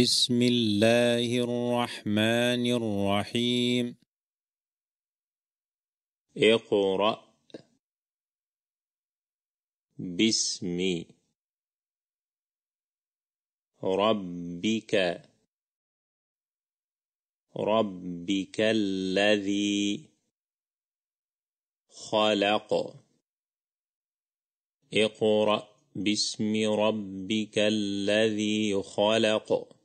بسم الله الرحمن الرحيم اقرأ باسم ربك ربك الذي خلق اقرأ باسم ربك الذي خلق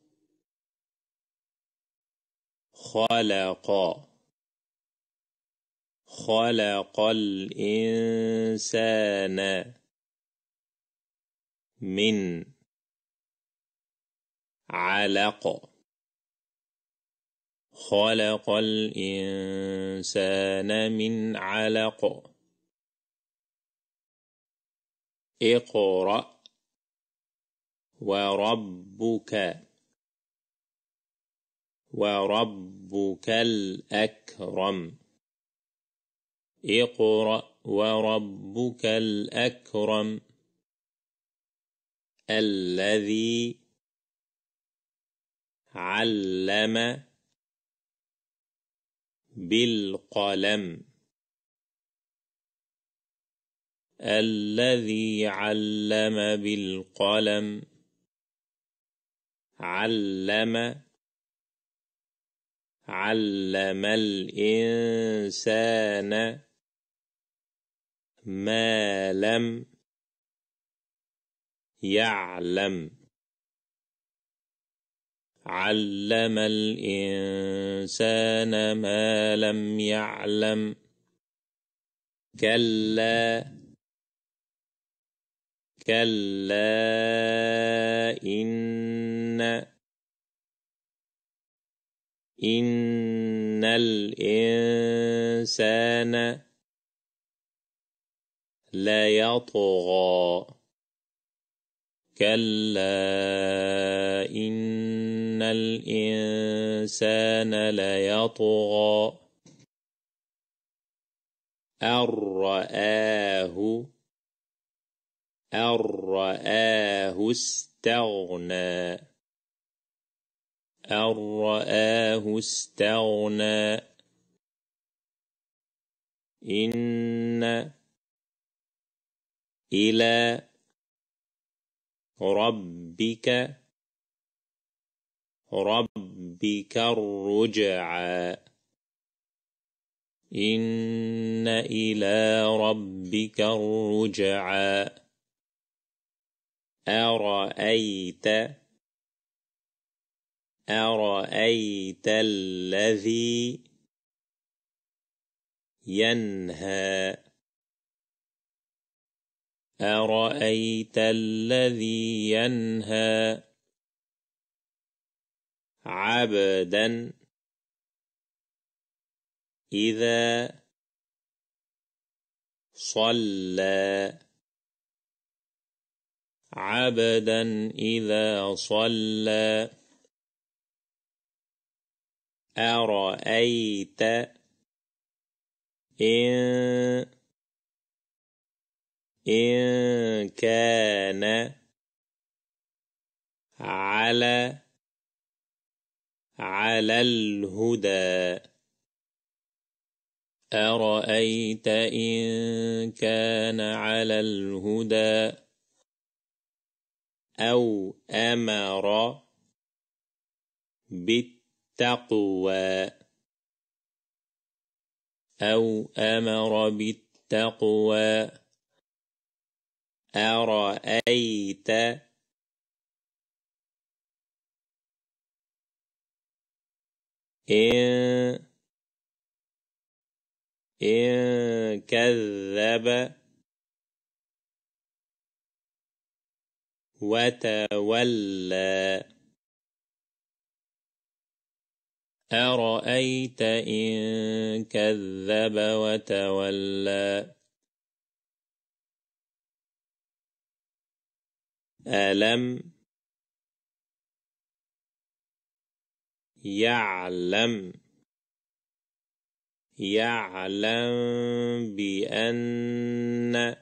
خلق خلق الإنسان من علق خلق الإنسان من علق اقرأ وربك وربك الأكرم اقرأ وربك الأكرم الذي علم بالقلم الذي علم بالقلم علم علم الإنسان ما لم يعلم علم الإنسان ما لم يعلم كلا كلا إن إن الإنسان ليطغى كلا إن الإنسان ليطغى أن رآه أن استغنى أن رآه استغنى إن إلى ربك ربك الرجعى إن إلى ربك الرجعى أرأيت أرأيت الذي ينهى أرأيت الذي ينهى عبدا إذا صلى عبدا إذا صلى أرأيت إن إن كان على على الهدى أرأيت إن كان على الهدى أو أمر بالتقوى التقوى أو أمر بالتقوى أرأيت إن إن كذب وتولى أرأيت إن كذب وتولى ألم يعلم يعلم بأن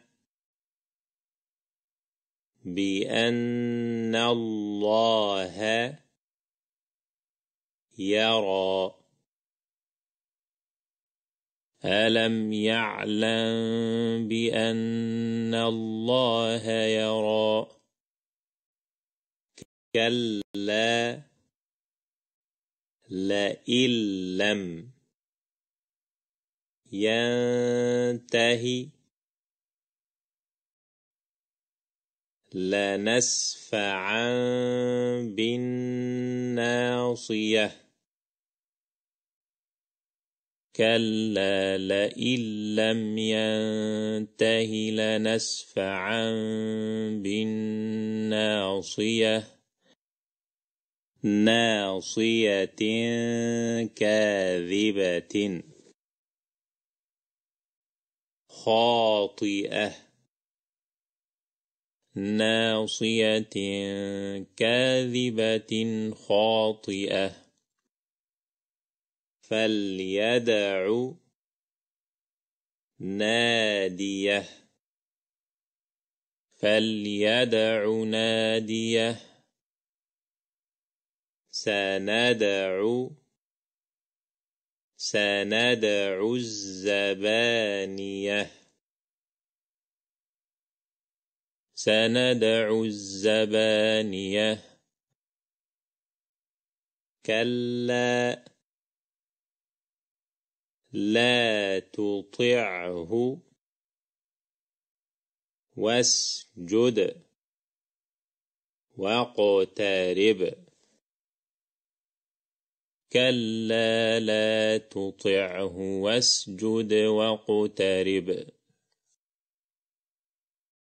بأن الله يرى ألم يعلم بأن الله يرى كلا لئن لم ينتهي لنسفعا بالناصيه كلا لئن لم ينته لنسفعا بالناصية ناصية كاذبة خاطئة ناصية كاذبة خاطئة فليدع ناديه فليدع ناديه سندع سندع الزبانيه سندع الزبانيه كلا لا تطعه واسجد واقترب كلا لا تطعه واسجد واقترب